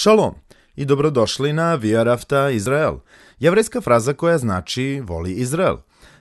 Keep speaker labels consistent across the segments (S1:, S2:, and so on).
S1: Šalom i dobrodošli na Via Rafta Izrael, jevrejska fraza koja znači voli Izrael.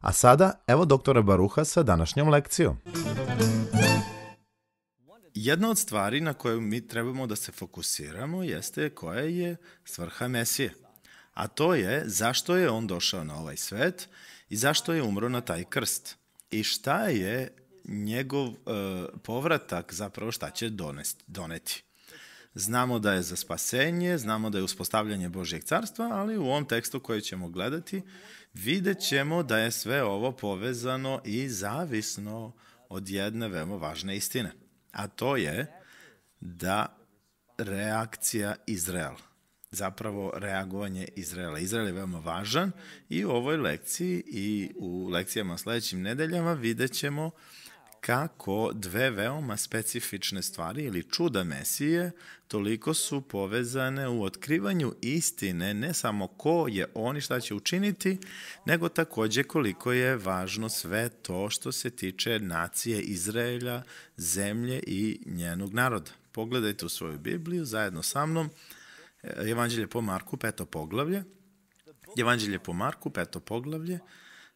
S1: A sada, evo doktora Baruha sa današnjom lekcijom. Jedna od stvari na koju mi trebamo da se fokusiramo jeste koja je svrha Mesije. A to je zašto je on došao na ovaj svet i zašto je umro na taj krst. I šta je njegov e, povratak zapravo šta će donest, doneti. Znamo da je za spasenje, znamo da je uspostavljanje Božijeg carstva, ali u ovom tekstu koji ćemo gledati vidjet ćemo da je sve ovo povezano i zavisno od jedne veoma važne istine, a to je da reakcija Izraela, zapravo reagovanje Izraela. Izrael je veoma važan i u ovoj lekciji i u lekcijama sledećim nedeljama vidjet ćemo uh, kako dve veoma specifične stvari ili čuda Mesije toliko su povezane u otkrivanju istine, ne samo ko je on i šta će učiniti, nego takođe koliko je važno sve to što se tiče nacije Izraelja, zemlje i njenog naroda. Pogledajte u svoju Bibliju zajedno sa mnom, Evanđelje po Marku, peto poglavlje, Evanđelje po Marku, peto poglavlje,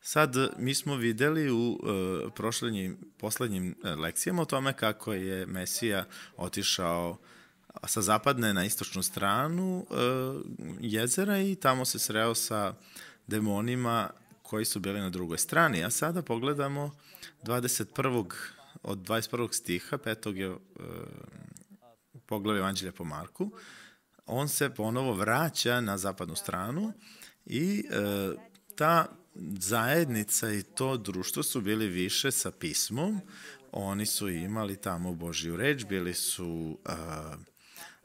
S1: Sad, mi smo videli u e, prošlenjim, poslednjim e, lekcijama o tome kako je Mesija otišao sa zapadne na istočnu stranu e, jezera i tamo se sreo sa demonima koji su bili na drugoj strani. A sada pogledamo 21. od 21. stiha, petog je e, poglave Evanđelja po Marku, on se ponovo vraća na zapadnu stranu i e, ta zajednica i to društvo su bili više sa pismom, oni su imali tamo Božju reč, bili su a,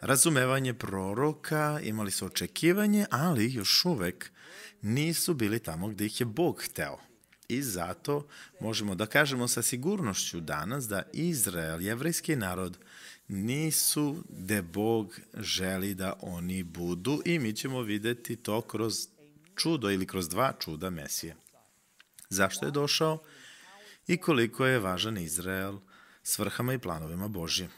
S1: razumevanje proroka, imali su očekivanje, ali još uvek nisu bili tamo gde ih je Bog hteo. I zato možemo da kažemo sa sigurnošću danas da Izrael, jevrejski narod, nisu gde Bog želi da oni budu i mi ćemo videti to kroz čudo ili kroz dva čuda Mesije. Zašto je došao i koliko je važan Izrael s vrhama i planovima Božje.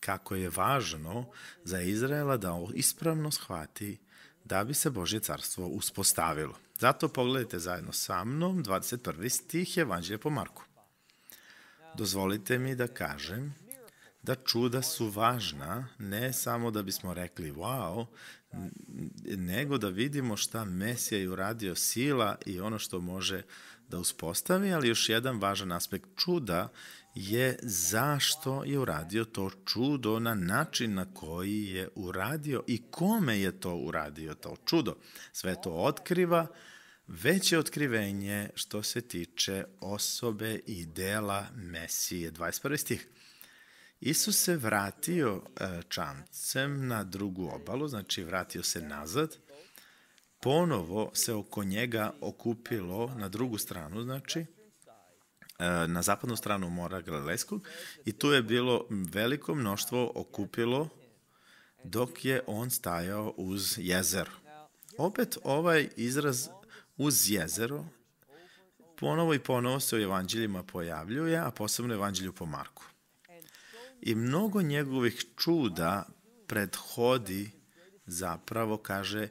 S1: Kako je važno za Izraela da ispravno shvati da bi se Božje carstvo uspostavilo. Zato pogledajte zajedno sa mnom 21. stih Evanđelja po Marku. Dozvolite mi da kažem da čuda su važna ne samo da bismo rekli wow, nego da vidimo šta Mesija je uradio sila i ono što može da uspostavi, ali još jedan važan aspekt čuda je zašto je uradio to čudo na način na koji je uradio i kome je to uradio to čudo. Sve to otkriva veće otkrivenje što se tiče osobe i dela Mesije. 21. stih. Isus se vratio e, čamcem na drugu obalu, znači vratio se nazad, ponovo se oko njega okupilo na drugu stranu, znači, e, na zapadnu stranu mora Galilejskog i tu je bilo veliko mnoštvo okupilo dok je on stajao uz jezero. Opet ovaj izraz uz jezero ponovo i ponovo se u evanđeljima pojavljuje, a posebno u evanđelju po Marku. I mnogo njegovih čuda prethodi zapravo, kaže,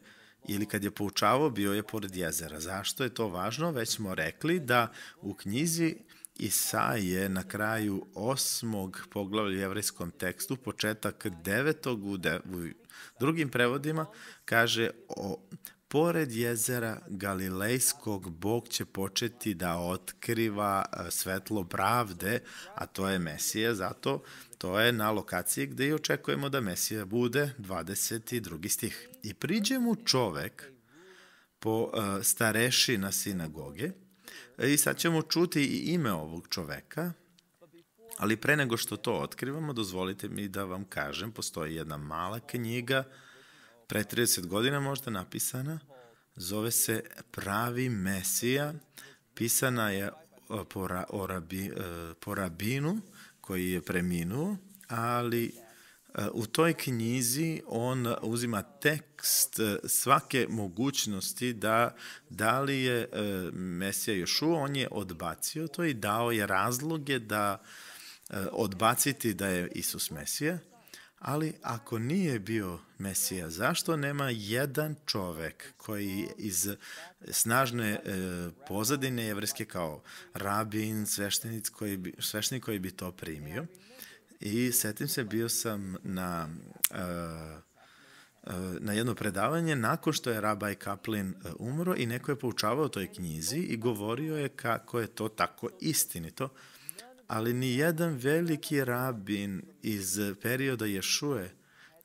S1: ili kad je poučavao, bio je pored jezera. Zašto je to važno? Već smo rekli da u knjizi Isaije na kraju osmog poglavlja u jevrijskom tekstu, početak devetog u, de, u drugim prevodima, kaže o, Pored jezera Galilejskog, Bog će početi da otkriva e, svetlo pravde, a to je Mesija, zato to je na lokaciji gde i očekujemo da Mesija bude, 22. stih. I priđe mu čovek po e, starešina sinagoge, e, i sad ćemo čuti i ime ovog čoveka, ali pre nego što to otkrivamo, dozvolite mi da vam kažem, postoji jedna mala knjiga, pre 30 godina možda napisana, zove se Pravi Mesija, pisana je po, ra, o rabi, e, po rabinu koji je preminuo, ali e, u toj knjizi on uzima tekst e, svake mogućnosti da da li je Mesija Jošua, on je odbacio to i dao je razloge da odbaciti da je Isus Mesija. Ali ako nije bio Mesija, zašto nema jedan čovek koji iz snažne e, pozadine jevreske kao rabin, sveštenik koji, bi, sveštenik koji bi to primio? I setim se, bio sam na... E, e na jedno predavanje nakon što je Rabaj Kaplin e, umro i neko je poučavao toj knjizi i govorio je kako je to tako istinito Ali ni jedan veliki rabin iz perioda Ješue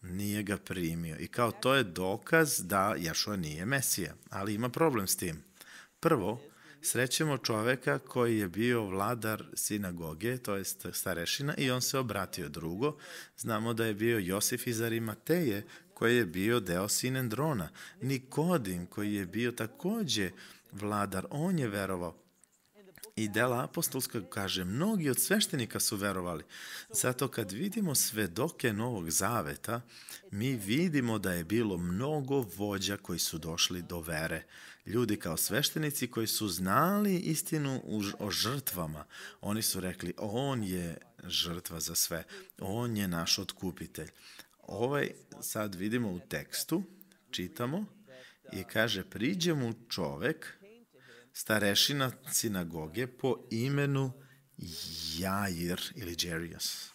S1: nije ga primio. I kao to je dokaz da Ješua nije Mesija. Ali ima problem s tim. Prvo, srećemo čoveka koji je bio vladar sinagoge, to je starešina, i on se obratio drugo. Znamo da je bio Josif iz Arimateje, koji je bio deo Sinendrona. Nikodim, koji je bio takođe vladar, on je verovao i dela apostolska kaže, mnogi od sveštenika su verovali. Zato kad vidimo svedoke Novog Zaveta, mi vidimo da je bilo mnogo vođa koji su došli do vere. Ljudi kao sveštenici koji su znali istinu o žrtvama. Oni su rekli, on je žrtva za sve, on je naš otkupitelj. Ovaj sad vidimo u tekstu, čitamo i kaže, priđe mu čovek, starešina sinagoge po imenu Jair ili Jerijas,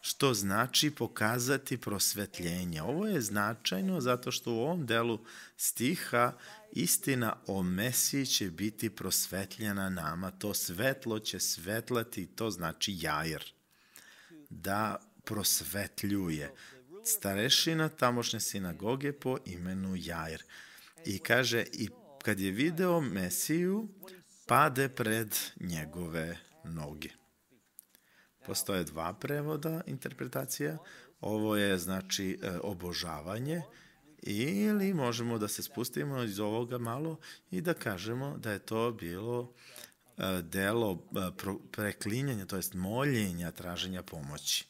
S1: što znači pokazati prosvetljenje. Ovo je značajno zato što u ovom delu stiha istina o Mesiji će biti prosvetljena nama. To svetlo će svetlati, to znači Jair, da prosvetljuje. Starešina tamošnje sinagoge po imenu Jair. I kaže, i kad je video Mesiju, pade pred njegove noge. Postoje dva prevoda interpretacija. Ovo je znači e, obožavanje ili možemo da se spustimo iz ovoga malo i da kažemo da je to bilo e, delo e, preklinjanja, to jest moljenja, traženja pomoći.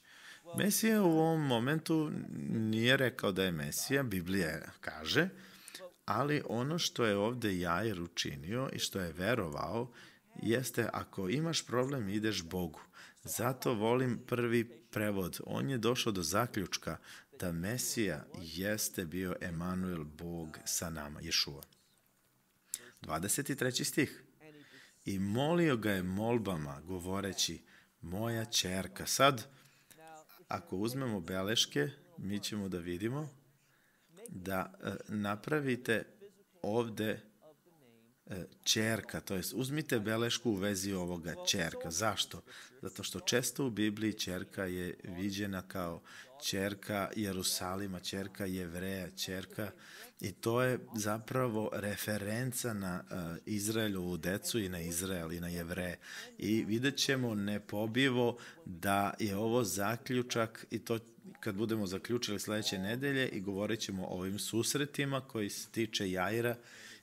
S1: Mesija u ovom momentu nije rekao da je Mesija, Biblija kaže, ali ono što je ovde Jair učinio i što je verovao jeste ako imaš problem ideš Bogu. Zato volim prvi prevod. On je došao do zaključka da Mesija jeste bio Emanuel, Bog sa nama, Ješua. 23. stih. I molio ga je molbama, govoreći, moja čerka. Sad, ako uzmemo beleške, mi ćemo da vidimo da e, napravite ovde čerka, e, to jest uzmite belešku u vezi ovoga čerka. Zašto? Zato što često u Bibliji čerka je viđena kao čerka Jerusalima, čerka Jevreja, čerka I to je zapravo referenca na uh, Izraelovu decu i na Izrael i na Jevreje. I vidjet ćemo nepobivo da je ovo zaključak i to kad budemo zaključili sledeće nedelje i govorit ćemo o ovim susretima koji se tiče Jajra,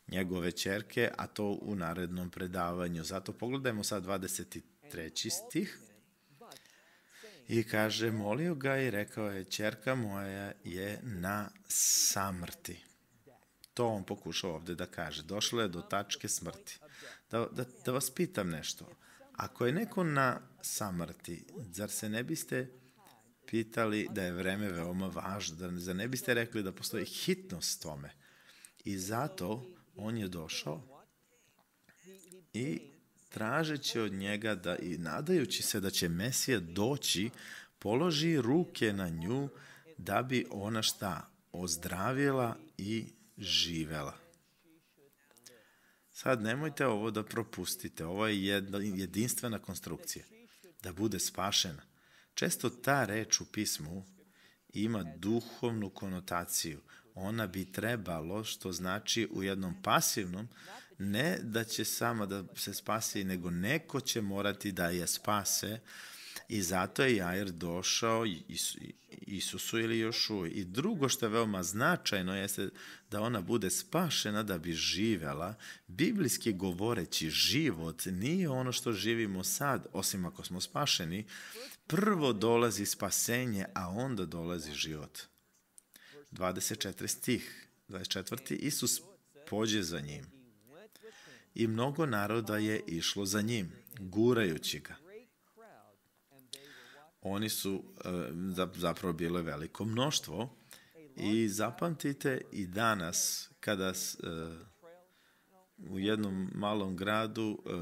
S1: njegove čerke, a to u narednom predavanju. Zato pogledajmo sad 23. stih. I kaže, molio ga i rekao je, čerka moja je na samrti. To on pokušao ovde da kaže. Došlo je do tačke smrti. Da, da, da vas pitam nešto. Ako je neko na samrti, zar se ne biste pitali da je vreme veoma važno, da zar ne biste rekli da postoji hitnost tome? I zato on je došao i tražeći od njega da i nadajući se da će Mesija doći, položi ruke na nju da bi ona šta ozdravila i živela. Sad nemojte ovo da propustite. Ovo je jedinstvena konstrukcija. Da bude spašena. Često ta reč u pismu ima duhovnu konotaciju. Ona bi trebalo, što znači u jednom pasivnom, ne da će sama da se spasi, nego neko će morati da je spase, I zato je Jair došao Isusu ili Jošu. I drugo što je veoma značajno jeste da ona bude spašena da bi živela. Biblijski govoreći život nije ono što živimo sad, osim ako smo spašeni. Prvo dolazi spasenje, a onda dolazi život. 24 stih. 24. Isus pođe za njim. I mnogo naroda je išlo za njim, gurajući ga Oni su e, zapravo bile veliko mnoštvo i zapamtite i danas kada e, u jednom malom gradu e,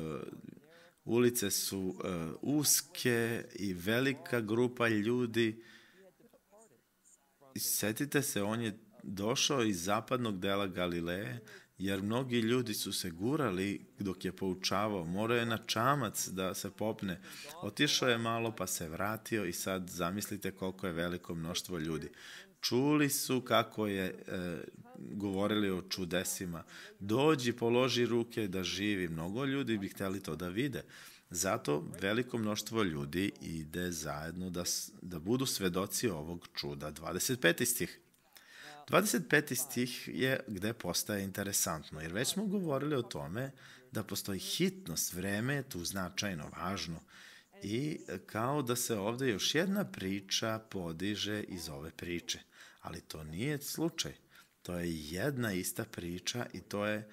S1: ulice su uske i velika grupa ljudi setite se on je došao iz zapadnog dela Galileje jer mnogi ljudi su se gurali dok je poučavao, morao je na čamac da se popne, otišao je malo pa se vratio i sad zamislite koliko je veliko mnoštvo ljudi. Čuli su kako je e, govorili o čudesima. Dođi, položi ruke da živi. Mnogo ljudi bi hteli to da vide. Zato veliko mnoštvo ljudi ide zajedno da, da budu svedoci ovog čuda. 25. stih. 25. stih je gde postaje interesantno, jer već smo govorili o tome da postoji hitnost, vreme je tu značajno važno i kao da se ovde još jedna priča podiže iz ove priče. Ali to nije slučaj. To je jedna ista priča i to je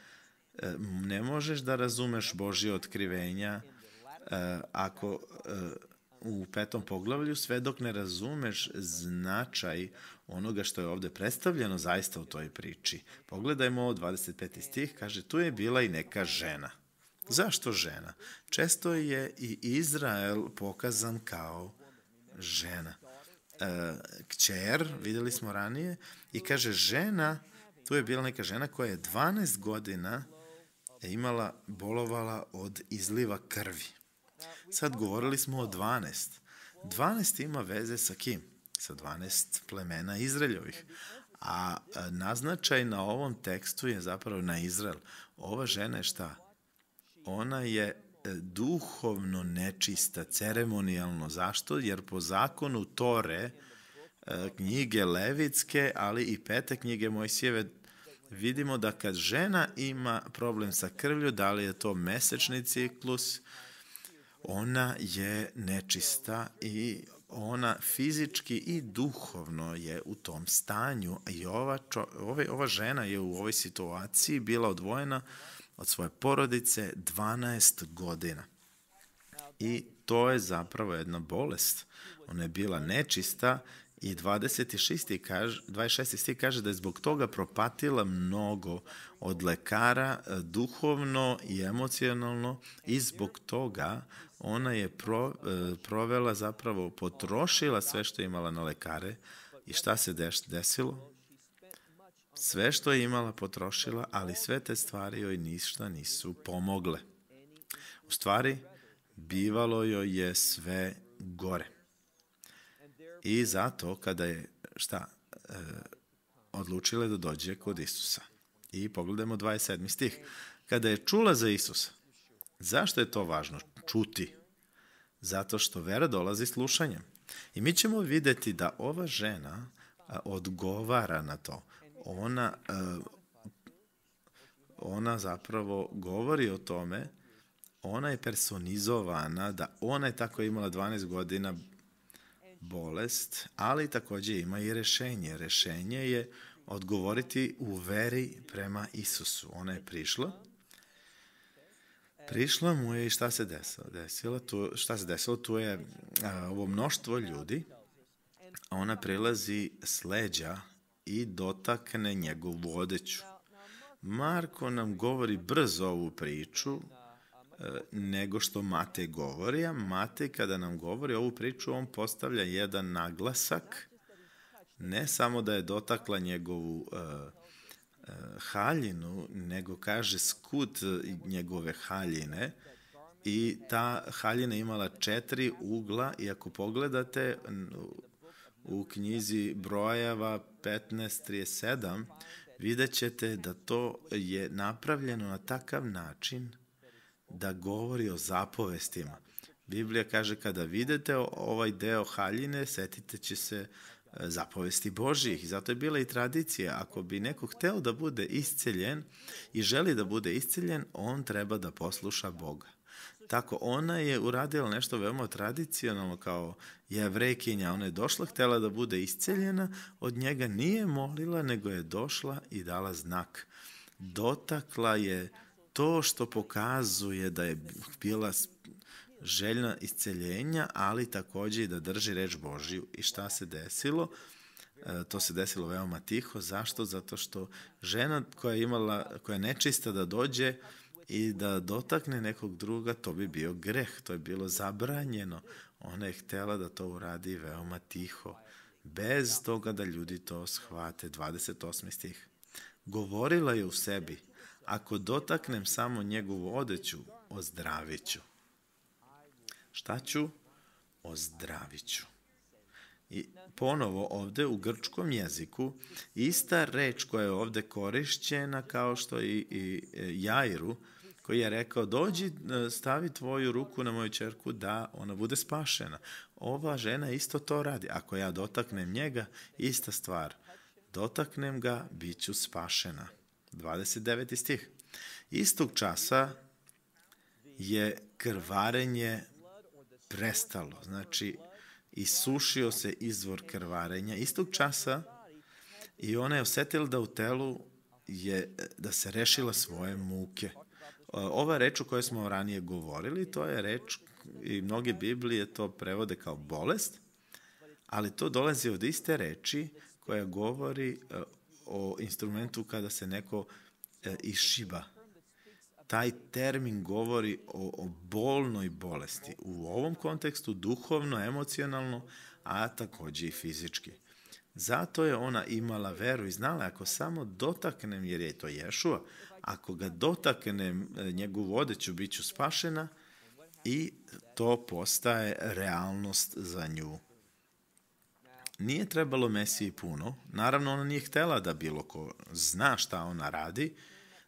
S1: e, ne možeš da razumeš Božje otkrivenja e, ako e, u petom poglavlju, sve dok ne razumeš značaj onoga što je ovde predstavljeno zaista u toj priči. Pogledajmo 25. stih, kaže, tu je bila i neka žena. Zašto žena? Često je i Izrael pokazan kao žena. E, kćer, videli smo ranije, i kaže, žena, tu je bila neka žena koja je 12 godina imala, bolovala od izliva krvi. Sad govorili smo o 12. 12 ima veze sa kim? Sa 12 plemena Izraeljovih. A e, naznačaj na ovom tekstu je zapravo na Izrael. Ova žena je šta? Ona je e, duhovno nečista, ceremonijalno. Zašto? Jer po zakonu Tore, e, knjige Levitske, ali i pete knjige Mojsijeve, vidimo da kad žena ima problem sa krvlju, da li je to mesečni ciklus, ona je nečista i ona fizički i duhovno je u tom stanju i ova, čo, ova, ova žena je u ovoj situaciji bila odvojena od svoje porodice 12 godina. I to je zapravo jedna bolest. Ona je bila nečista i 26. kaže, 26. kaže da je zbog toga propatila mnogo od lekara duhovno i emocionalno i zbog toga ona je pro, e, provela, zapravo potrošila sve što je imala na lekare i šta se deš, desilo? Sve što je imala potrošila, ali sve te stvari joj ništa nisu pomogle. U stvari, bivalo joj je sve gore. I zato kada je, šta, e, odlučila da dođe kod Isusa. I pogledajmo 27. stih. Kada je čula za Isusa, zašto je to važno? čuti. Zato što vera dolazi slušanjem. I mi ćemo videti da ova žena odgovara na to. Ona, ona zapravo govori o tome, ona je personizovana, da ona je tako imala 12 godina bolest, ali takođe ima i rešenje. Rešenje je odgovoriti u veri prema Isusu. Ona je prišla Prišla mu je i šta se desilo? desilo tu, šta se desilo? Tu je a, ovo mnoštvo ljudi, a ona prelazi s leđa i dotakne njegovu vodeću. Marko nam govori brzo ovu priču, e, nego što Matej govori, a Matej kada nam govori ovu priču, on postavlja jedan naglasak, ne samo da je dotakla njegovu uh, haljinu, nego kaže skut njegove haljine i ta haljina imala četiri ugla i ako pogledate u knjizi brojeva 15.37 vidjet ćete da to je napravljeno na takav način da govori o zapovestima. Biblija kaže kada videte ovaj deo haljine, setite će se zapovesti Božijih. I zato je bila i tradicija, ako bi neko hteo da bude isceljen i želi da bude isceljen, on treba da posluša Boga. Tako, ona je uradila nešto veoma tradicionalno kao jevrekinja. Ona je došla, htela da bude isceljena, od njega nije molila, nego je došla i dala znak. Dotakla je to što pokazuje da je bila željna isceljenja, ali takođe i da drži reč Božiju. I šta se desilo? E, to se desilo veoma tiho. Zašto? Zato što žena koja je imala, koja je nečista da dođe i da dotakne nekog druga, to bi bio greh, to je bilo zabranjeno. Ona je htela da to uradi veoma tiho, bez toga da ljudi to shvate. 28. stih. Govorila je u sebi, ako dotaknem samo njegovu odeću, ozdraviću. Šta ću? Ozdravit ću. I ponovo ovde u grčkom jeziku ista reč koja je ovde korišćena kao što i, i e, Jairu koji je rekao dođi e, stavi tvoju ruku na moju čerku da ona bude spašena. Ova žena isto to radi. Ako ja dotaknem njega, ista stvar. Dotaknem ga, bit ću spašena. 29. stih. Istog časa je krvarenje prestalo. Znači, isušio se izvor krvarenja istog časa i ona je osetila da u telu je, da se rešila svoje muke. Ova reč o kojoj smo ranije govorili, to je reč i mnoge Biblije to prevode kao bolest, ali to dolazi od iste reči koja govori e, o instrumentu kada se neko e, išiba taj termin govori o, o bolnoj bolesti u ovom kontekstu duhovno, emocionalno, a takođe i fizički. Zato je ona imala veru i znala ako samo dotaknem, jer je to Ješua, ako ga dotaknem e, njegovu odeću, bit ću spašena i to postaje realnost za nju. Nije trebalo Mesiji puno, naravno ona nije htela da bilo ko zna šta ona radi,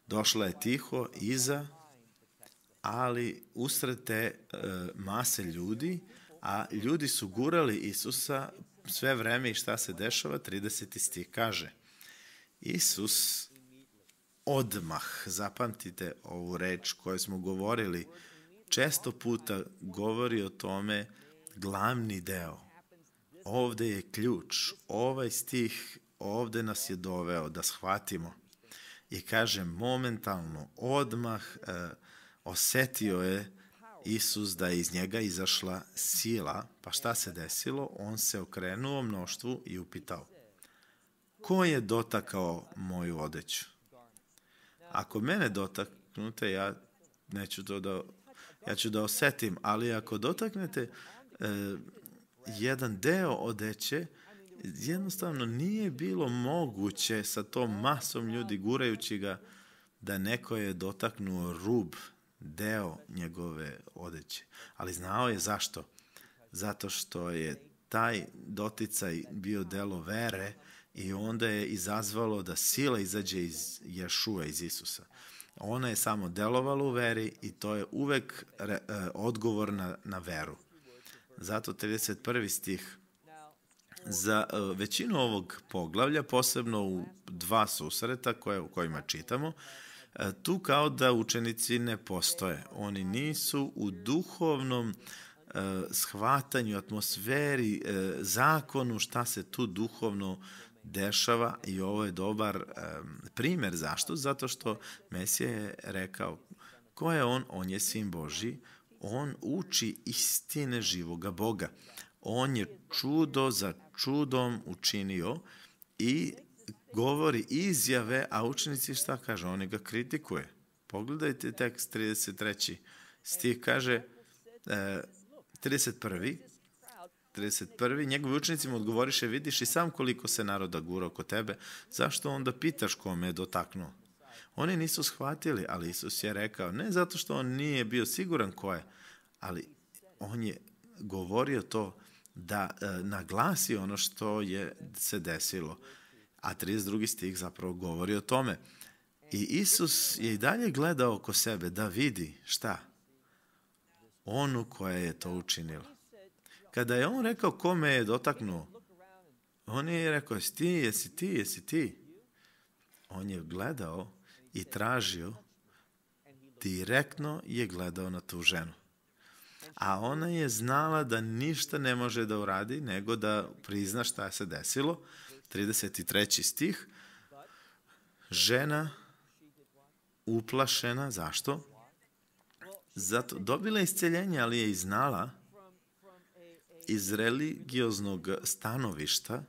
S1: Došla je tiho iza, ali usred te e, mase ljudi, a ljudi su gurali Isusa sve vreme i šta se dešava, 30. stih kaže. Isus odmah, zapamtite ovu reč koju smo govorili, često puta govori o tome glavni deo. Ovde je ključ, ovaj stih ovde nas je doveo da shvatimo i kaže momentalno, odmah e, osetio je Isus da je iz njega izašla sila, pa šta se desilo? On se okrenuo mnoštvu i upitao, ko je dotakao moju odeću? Ako mene dotaknute, ja neću to da, ja ću da osetim, ali ako dotaknete e, jedan deo odeće, jednostavno nije bilo moguće sa tom masom ljudi gurajući ga da neko je dotaknuo rub, deo njegove odeće. Ali znao je zašto. Zato što je taj doticaj bio delo vere i onda je izazvalo da sila izađe iz Ješua, iz Isusa. Ona je samo delovala u veri i to je uvek re, e, odgovor na, na veru. Zato 31. stih Za e, većinu ovog poglavlja, posebno u dva susreta koje, u kojima čitamo, e, tu kao da učenici ne postoje. Oni nisu u duhovnom e, shvatanju, atmosferi, zakonu, šta se tu duhovno dešava i ovo je dobar primer. Zašto? Zato što Mesija je rekao ko je on? On je sin Boži, on uči istine živoga Boga on je čudo za čudom učinio i govori izjave, a učenici šta kaže? Oni ga kritikuje. Pogledajte tekst 33. Stih kaže, 31. E, 31. Njegovi učenici mu odgovoriše, vidiš i sam koliko se naroda gura oko tebe, zašto onda pitaš kome je dotaknuo? Oni nisu shvatili, ali Isus je rekao, ne zato što on nije bio siguran ko je, ali on je govorio to da e, naglasi ono što je se desilo. A 32. stih zapravo govori o tome. I Isus je i dalje gledao oko sebe da vidi šta? Onu koja je to učinila. Kada je on rekao kome je dotaknuo, on je rekao, jesi ti, jesi ti, jesi ti. On je gledao i tražio, direktno je gledao na tu ženu a ona je znala da ništa ne može da uradi, nego da prizna šta se desilo. 33. stih. Žena uplašena, zašto? Zato, dobila je isceljenje, ali je i znala iz religioznog stanovišta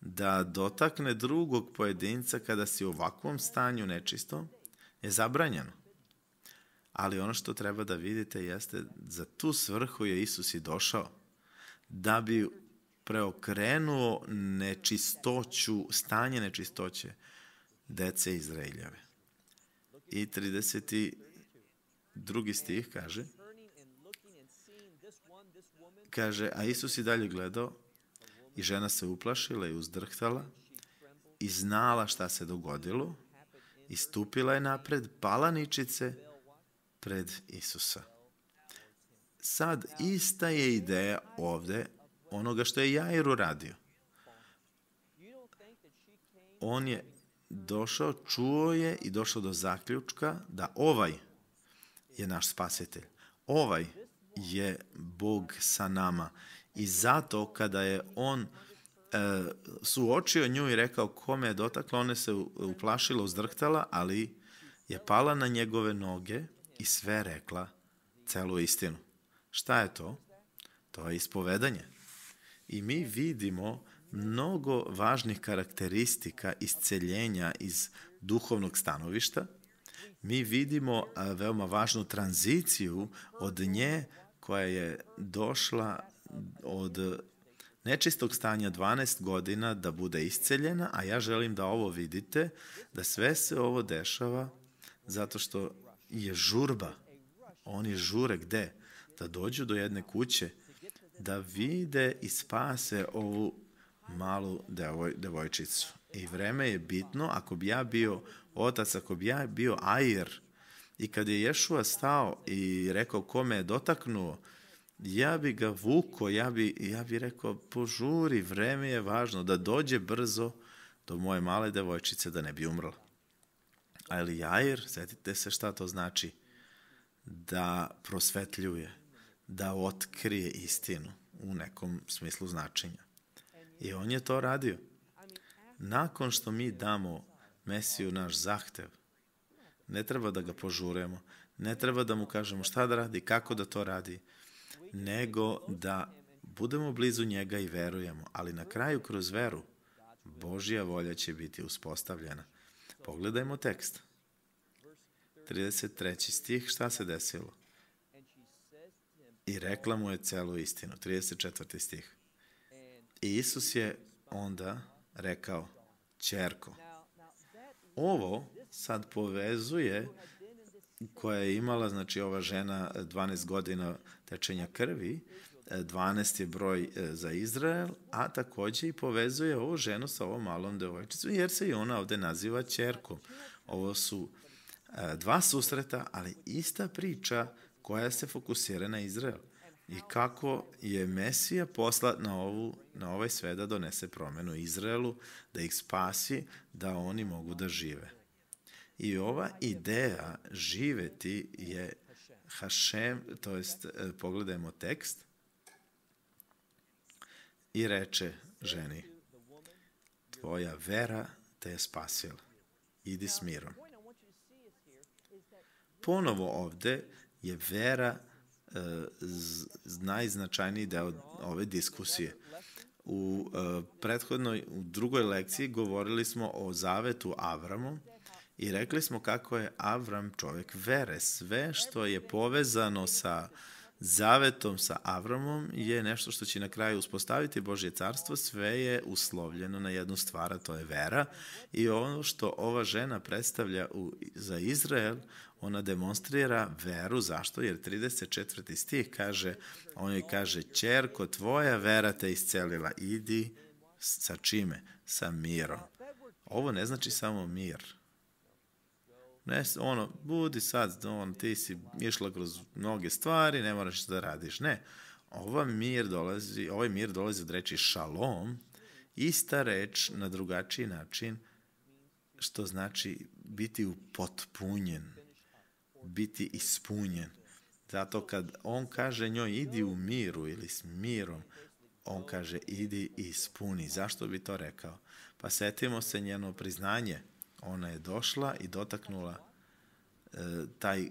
S1: da dotakne drugog pojedinca kada si u ovakvom stanju nečistom je zabranjeno ali ono što treba da vidite jeste za tu svrhu je Isus i došao, da bi preokrenuo nečistoću, stanje nečistoće dece Izraeljave. I 32. stih kaže, kaže, a Isus i dalje gledao i žena se uplašila i uzdrhtala i znala šta se dogodilo i stupila je napred, pala ničice pred Isusa. Sad, ista je ideja ovde onoga što je Jairu radio. On je došao, čuo je i došao do zaključka da ovaj je naš spasitelj. Ovaj je Bog sa nama. I zato kada je on e, suočio nju i rekao kome je dotakla, ona se uplašila, uzdrhtala, ali je pala na njegove noge i sve rekla celu istinu. Šta je to? To je ispovedanje. I mi vidimo mnogo važnih karakteristika isceljenja iz duhovnog stanovišta. Mi vidimo veoma važnu tranziciju od nje koja je došla od nečistog stanja 12 godina da bude isceljena, a ja želim da ovo vidite, da sve se ovo dešava zato što je žurba. Oni žure gde? Da dođu do jedne kuće, da vide i spase ovu malu devoj, devojčicu. I vreme je bitno, ako bi ja bio otac, ako bi ja bio ajer, i kad je Ješua stao i rekao kome je dotaknuo, ja bi ga vuko, ja bi, ja bi rekao, požuri, vreme je važno, da dođe brzo do moje male devojčice da ne bi umrla ali Jair, setite se šta to znači, da prosvetljuje, da otkrije istinu u nekom smislu značenja. I on je to radio. Nakon što mi damo Mesiju naš zahtev, ne treba da ga požuremo, ne treba da mu kažemo šta da radi, kako da to radi, nego da budemo blizu njega i verujemo, ali na kraju kroz veru Božja volja će biti uspostavljena. Pogledajmo tekst. 33. stih, šta se desilo? I rekla mu je celu istinu. 34. stih. I Isus je onda rekao, čerko, ovo sad povezuje koja je imala, znači ova žena 12 godina tečenja krvi, 12 je broj e, za Izrael, a takođe i povezuje ovu ženu sa ovom malom devojčicom, jer se i ona ovde naziva čerkom. Ovo su e, dva susreta, ali ista priča koja se fokusira na Izrael i kako je Mesija poslat na, ovu, na ovaj sve da donese promenu Izraelu, da ih spasi, da oni mogu da žive. I ova ideja živeti je Hašem, to jest e, pogledajmo tekst, i reče ženi, tvoja vera te je spasila, idi s mirom. Ponovo ovde je vera uh, najznačajniji deo ove diskusije. U uh, prethodnoj, u drugoj lekciji govorili smo o zavetu Avramu i rekli smo kako je Avram čovek vere. Sve što je povezano sa uh, zavetom sa Avramom je nešto što će na kraju uspostaviti Božje carstvo, sve je uslovljeno na jednu stvar, a to je vera. I ono što ova žena predstavlja u, za Izrael, ona demonstrira veru, zašto? Jer 34. stih kaže, on joj kaže, čerko, tvoja vera te iscelila, idi sa čime? Sa mirom. Ovo ne znači samo mir. Ne, ono, budi sad, on, ti si išla kroz mnoge stvari, ne moraš da radiš. Ne, Ova mir dolazi, ovaj mir dolazi od reči šalom, ista reč na drugačiji način, što znači biti upotpunjen, biti ispunjen. Zato kad on kaže njoj idi u miru ili s mirom, on kaže idi i ispuni. Zašto bi to rekao? Pa setimo se njeno priznanje – Ona je došla i dotaknula e, taj e,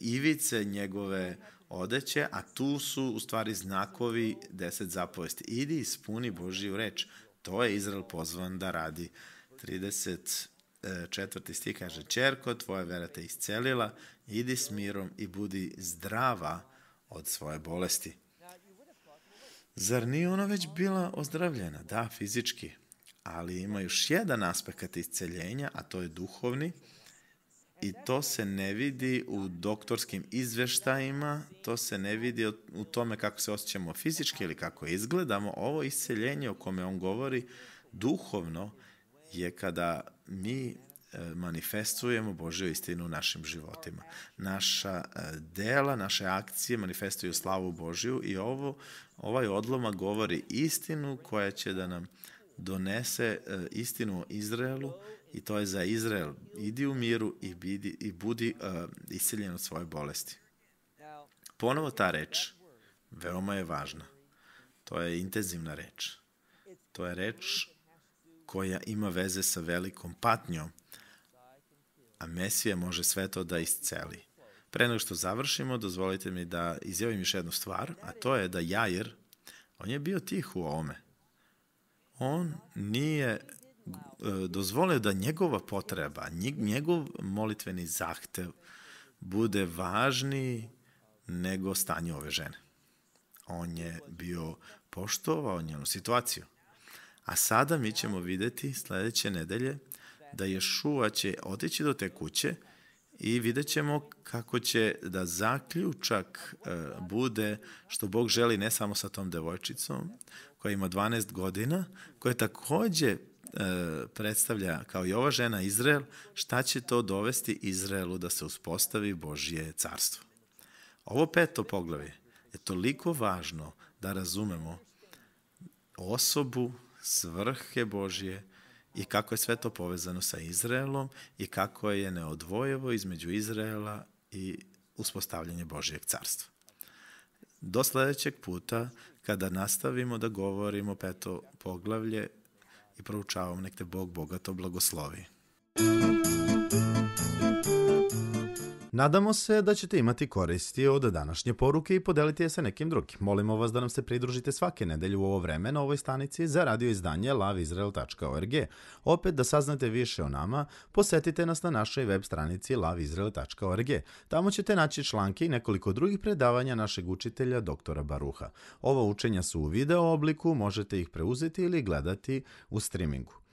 S1: ivice njegove odeće, a tu su u stvari znakovi deset zapovesti. Idi ispuni Božiju reč. To je Izrael pozvan da radi. 34. stih kaže, Čerko, tvoja vera te iscelila, idi s mirom i budi zdrava od svoje bolesti. Zar nije ona već bila ozdravljena? Da, fizički ali ima još jedan aspekt isceljenja, a to je duhovni, i to se ne vidi u doktorskim izveštajima, to se ne vidi u tome kako se osjećamo fizički ili kako izgledamo. Ovo isceljenje o kome on govori duhovno je kada mi e, manifestujemo Božju istinu u našim životima. Naša e, dela, naše akcije manifestuju slavu Božju i ovo, ovaj odloma govori istinu koja će da nam donese e, istinu o Izraelu i to je za Izrael. Idi u miru i, bidi, i budi uh, e, isceljen od svoje bolesti. Ponovo ta reč veoma je važna. To je intenzivna reč. To je reč koja ima veze sa velikom patnjom, a Mesija može sve to da isceli. Pre nego što završimo, dozvolite mi da izjavim još jednu stvar, a to je da Jajer, on je bio tih u ovome on nije e, dozvole da njegova potreba, njegov molitveni zahtev bude važniji nego stanje ove žene. On je bio poštovao njenu situaciju. A sada mi ćemo videti sledeće nedelje da Ješua će otići do te kuće i vidjet ćemo kako će da zaključak e, bude što Bog želi ne samo sa tom devojčicom koja ima 12 godina, koja takođe e, predstavlja kao i ova žena Izrael, šta će to dovesti Izraelu da se uspostavi Božje carstvo. Ovo peto poglavlje je toliko važno da razumemo osobu, svrhe Božje i kako je sve to povezano sa Izraelom i kako je neodvojevo između Izraela i uspostavljanje Božijeg carstva. Do sledećeg puta, kada nastavimo da govorimo peto poglavlje i proučavamo, nek te Bog bogato blagoslovi. Thank you. Nadamo se da ćete imati koristi od današnje poruke i podeliti je sa nekim drugim. Molimo vas da nam se pridružite svake nedelje u ovo vreme na ovoj stanici za radio izdanje loveisrael.org. Opet da saznate više o nama, posetite nas na našoj web stranici loveisrael.org. Tamo ćete naći članke i nekoliko drugih predavanja našeg učitelja doktora Baruha. Ova učenja su u video obliku, možete ih preuzeti ili gledati u streamingu.